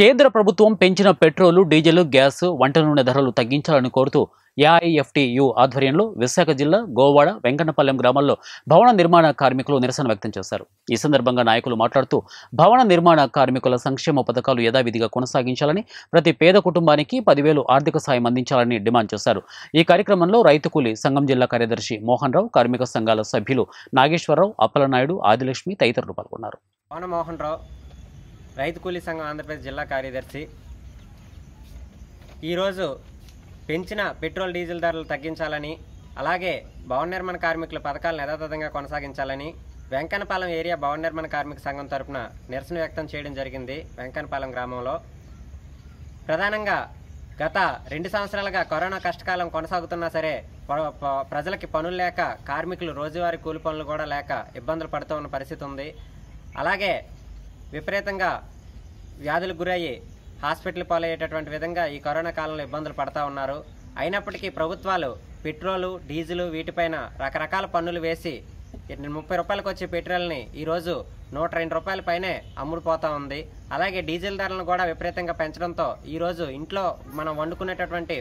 కేంద్ర ప్రభుత్వం పెంచిన పెట్రోలు డీజిల్ గ్యాస్ వంట నూనె ధరలు తగ్గించాలని కోరుతూ ఏఐఎఫ్టియు ఆధ్వర్యంలో విశాఖ జిల్లా గోవాడ వెంకన్నపాలెం గ్రామాల్లో భవన నిర్మాణ కార్మికులు నిరసన వ్యక్తం చేశారు ఈ సందర్భంగా నాయకులు మాట్లాడుతూ భవన నిర్మాణ కార్మికుల సంక్షేమ పథకాలు యథావిధిగా కొనసాగించాలని ప్రతి పేద కుటుంబానికి పదివేలు ఆర్థిక సాయం అందించాలని డిమాండ్ చేశారు ఈ కార్యక్రమంలో రైతు సంఘం జిల్లా కార్యదర్శి మోహన్ రావు కార్మిక సంఘాల సభ్యులు నాగేశ్వరరావు అప్పలనాయుడు ఆదిలక్ష్మి తదితరులు పాల్గొన్నారు మోహన్ రావు రైతు కూలీ సంఘం ఆంధ్రప్రదేశ్ జిల్లా కార్యదర్శి ఈరోజు పెంచిన పెట్రోల్ డీజిల్ ధరలు తగ్గించాలని అలాగే భవన నిర్మాణ కార్మికుల పథకాలను యథాతథంగా కొనసాగించాలని వెంకనపాలెం ఏరియా భవన నిర్మాణ కార్మిక సంఘం తరఫున నిరసన వ్యక్తం చేయడం జరిగింది వెంకనపాలెం గ్రామంలో ప్రధానంగా గత రెండు సంవత్సరాలుగా కరోనా కష్టకాలం కొనసాగుతున్నా సరే ప్రజలకి పనులు లేక కార్మికులు రోజువారీ కూలి పనులు కూడా లేక ఇబ్బందులు పడుతూ ఉన్న పరిస్థితి ఉంది అలాగే విపరీతంగా వ్యాధులకు గురయ్యి హాస్పిటల్ పాలయ్యేటటువంటి విధంగా ఈ కరోనా కాలంలో ఇబ్బందులు పడతా ఉన్నారు అయినప్పటికీ ప్రభుత్వాలు పెట్రోలు డీజిల్ వీటిపైన రకరకాల పన్నులు వేసి ముప్పై రూపాయలకు వచ్చే పెట్రోల్ని ఈరోజు నూట రెండు రూపాయల పైనే అమ్ముడుపోతా ఉంది అలాగే డీజిల్ ధరలను కూడా విపరీతంగా పెంచడంతో ఈరోజు ఇంట్లో మనం వండుకునేటటువంటి